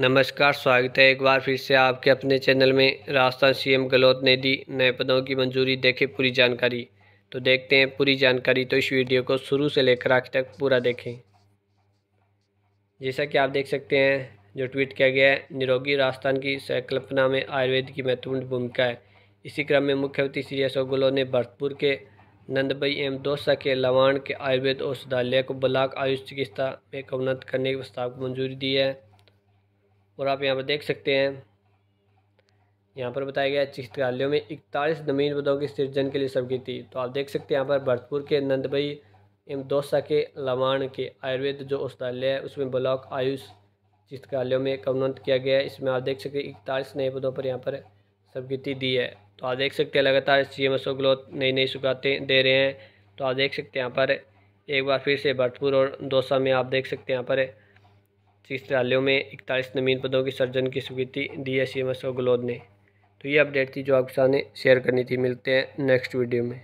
नमस्कार स्वागत है एक बार फिर से आपके अपने चैनल में राजस्थान सीएम गहलोत ने दी नए पदों की मंजूरी देखें पूरी जानकारी तो देखते हैं पूरी जानकारी तो इस वीडियो को शुरू से लेकर आखिर तक पूरा देखें जैसा कि आप देख सकते हैं जो ट्वीट किया गया है निरोगी राजस्थान की संकल्पना में आयुर्वेद की महत्वपूर्ण भूमिका है इसी क्रम में मुख्यमंत्री श्री अशोक गहलोत ने भरतपुर के नंदबई एम दोसा के लवाण के आयुर्वेद औषधालय को ब्लाक आयुष चिकित्सा में उन्नत करने के प्रस्ताव को मंजूरी दी है और आप यहाँ पर देख सकते हैं यहाँ पर बताया गया चित्रकालयों में इकतालीस नवीन पदों के सृजन के लिए स्वीकृति तो आप देख सकते हैं यहाँ पर भरतपुर के नंदबई एवं दोसा के लवाण के आयुर्वेद जो औषधालय है उसमें ब्लॉक आयुष चित्रकालयों में कमोन्नत किया गया है इसमें आप देख सकते हैं इकतालीस नए पदों पर यहाँ पर स्वीकृति दी है तो आप देख सकते हैं लगातार सी एम अशोक गहलोत नई नई सुगातें दे रहे हैं तो आप देख सकते हैं यहाँ पर एक बार फिर से भरतपुर और दौसा में आप देख सकते हैं यहाँ पर चिकित्सालयों में इकतालीस नवीन पदों की सर्जन की स्वीकृति दी है सी एम गहलोत ने तो ये अपडेट थी जो आपके सामने शेयर करनी थी मिलते हैं नेक्स्ट वीडियो में